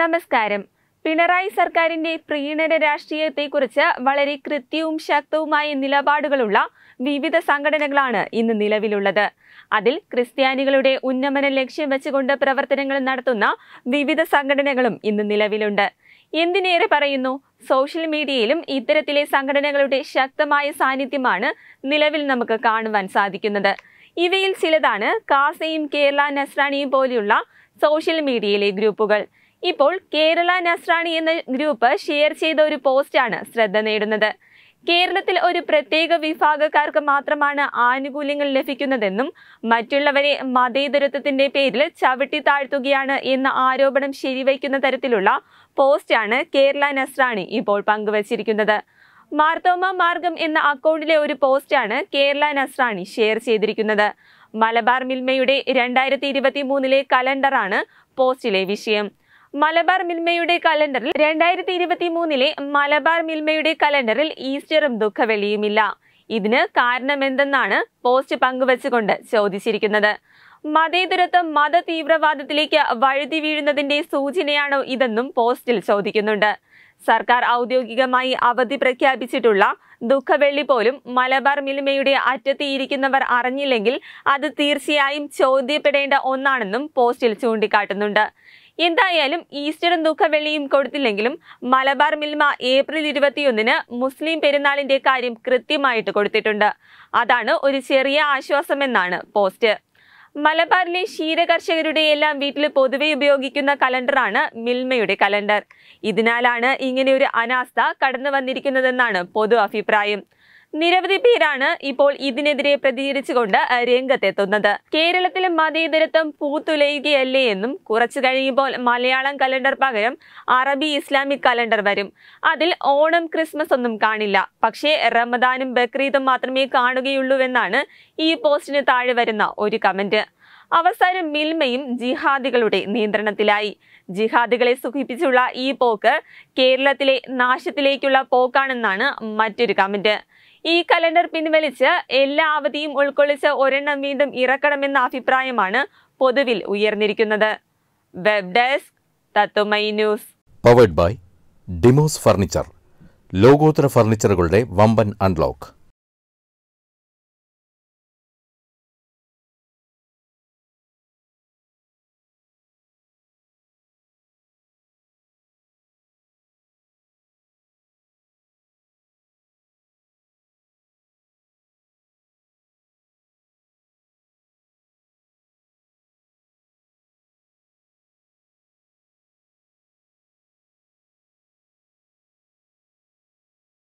നമസ്കാരം പിണറായി സർക്കാരിന്റെ പ്രീണന രാഷ്ട്രീയത്തെക്കുറിച്ച് വളരെ കൃത്യവും ശക്തവുമായ നിലപാടുകളുള്ള വിവിധ സംഘടനകളാണ് ഇന്ന് നിലവിലുള്ളത് അതിൽ ക്രിസ്ത്യാനികളുടെ ഉന്നമനം ലക്ഷ്യം വെച്ചുകൊണ്ട് പ്രവർത്തനങ്ങൾ നടത്തുന്ന വിവിധ സംഘടനകളും ഇന്ന് നിലവിലുണ്ട് എന്തിനേറെ പറയുന്നു സോഷ്യൽ മീഡിയയിലും ഇത്തരത്തിലെ സംഘടനകളുടെ ശക്തമായ സാന്നിധ്യമാണ് നിലവിൽ നമുക്ക് കാണുവാൻ സാധിക്കുന്നത് ഇവയിൽ ചിലതാണ് കാസയും കേരള നസ്രാണിയും പോലെയുള്ള സോഷ്യൽ മീഡിയയിലെ ഗ്രൂപ്പുകൾ ഇപ്പോൾ കേരള നസ്രാണി എന്ന ഗ്രൂപ്പ് ഷെയർ ചെയ്ത ഒരു പോസ്റ്റാണ് ശ്രദ്ധ നേടുന്നത് കേരളത്തിൽ ഒരു പ്രത്യേക വിഭാഗക്കാർക്ക് മാത്രമാണ് ആനുകൂല്യങ്ങൾ ലഭിക്കുന്നതെന്നും മറ്റുള്ളവരെ മതേതരത്വത്തിന്റെ പേരിൽ ചവിട്ടി താഴ്ത്തുകയാണ് എന്ന ആരോപണം ശരിവയ്ക്കുന്ന തരത്തിലുള്ള പോസ്റ്റാണ് കേരള നസ്രാണി ഇപ്പോൾ പങ്കുവച്ചിരിക്കുന്നത് മാർത്തോമ മാർഗം എന്ന അക്കൗണ്ടിലെ ഒരു പോസ്റ്റാണ് കേരള നസ്രാണി ഷെയർ ചെയ്തിരിക്കുന്നത് മലബാർ മിൽമയുടെ രണ്ടായിരത്തി ഇരുപത്തി മൂന്നിലെ കലണ്ടറാണ് പോസ്റ്റിലെ വിഷയം മലബാർ മിൽമയുടെ കലണ്ടറിൽ രണ്ടായിരത്തി ഇരുപത്തി മൂന്നിലെ മലബാർ മിൽമയുടെ കലണ്ടറിൽ ഈസ്റ്ററും ദുഃഖവെളിയുമില്ല ഇതിന് കാരണമെന്തെന്നാണ് പോസ്റ്റ് പങ്കുവച്ചുകൊണ്ട് ചോദിച്ചിരിക്കുന്നത് മതേതരത്വം മത തീവ്രവാദത്തിലേക്ക് വഴുതി വീഴുന്നതിന്റെ സൂചനയാണോ ഇതെന്നും പോസ്റ്റിൽ ചോദിക്കുന്നുണ്ട് സർക്കാർ ഔദ്യോഗികമായി അവധി പ്രഖ്യാപിച്ചിട്ടുള്ള ദുഃഖവെള്ളി പോലും മലബാർ മിൽമയുടെ അറ്റത്തിയിരിക്കുന്നവർ അറിഞ്ഞില്ലെങ്കിൽ അത് തീർച്ചയായും ചോദ്യപ്പെടേണ്ട ഒന്നാണെന്നും പോസ്റ്റിൽ ചൂണ്ടിക്കാട്ടുന്നുണ്ട് എന്തായാലും ഈസ്റ്ററും ദുഃഖവെള്ളിയും കൊടുത്തില്ലെങ്കിലും മലബാർ മിൽമ ഏപ്രിൽ ഇരുപത്തിയൊന്നിന് മുസ്ലിം പെരുന്നാളിന്റെ കാര്യം കൃത്യമായിട്ട് കൊടുത്തിട്ടുണ്ട് അതാണ് ഒരു ചെറിയ ആശ്വാസമെന്നാണ് പോസ്റ്റ് മലബാറിലെ ക്ഷീരകർഷകരുടെ എല്ലാം വീട്ടിൽ പൊതുവെ ഉപയോഗിക്കുന്ന കലണ്ടറാണ് മിൽമയുടെ കലണ്ടർ ഇതിനാലാണ് ഇങ്ങനെയൊരു അനാസ്ഥ കടന്നു വന്നിരിക്കുന്നതെന്നാണ് പൊതു അഭിപ്രായം നിരവധി പേരാണ് ഇപ്പോൾ ഇതിനെതിരെ പ്രതികരിച്ചുകൊണ്ട് രംഗത്തെത്തുന്നത് കേരളത്തിലെ മതേതരത്വം പൂത്തുലയുകയല്ലേ എന്നും കുറച്ചു കഴിയുമ്പോൾ മലയാളം കലണ്ടർ പകരം അറബി ഇസ്ലാമിക് കലണ്ടർ വരും അതിൽ ഓണം ക്രിസ്മസ് ഒന്നും കാണില്ല പക്ഷേ റമദാനും ബക്രീദും മാത്രമേ കാണുകയുള്ളൂവെന്നാണ് ഈ പോസ്റ്റിന് താഴെ വരുന്ന ഒരു കമന്റ് അവസാനം മിൽമയും ജിഹാദികളുടെ നിയന്ത്രണത്തിലായി ജിഹാദികളെ സുഖിപ്പിച്ചുള്ള ഈ പോക്ക് കേരളത്തിലെ നാശത്തിലേക്കുള്ള പോക്കാണെന്നാണ് മറ്റൊരു കമന്റ് ഈ കലണ്ടർ പിൻവലിച്ച് എല്ലാ അവധിയും ഉൾക്കൊള്ളിച്ച് ഒരെണ്ണം വീണ്ടും ഇറക്കണമെന്ന അഭിപ്രായമാണ് പൊതുവിൽ ഉയർന്നിരിക്കുന്നത് web desk Tatwamayi news powered by Dimoss furniture ലോകോത്തര ഫർണിച്ചറുകളുടെ വമ്പൻ അൺലോക്ക്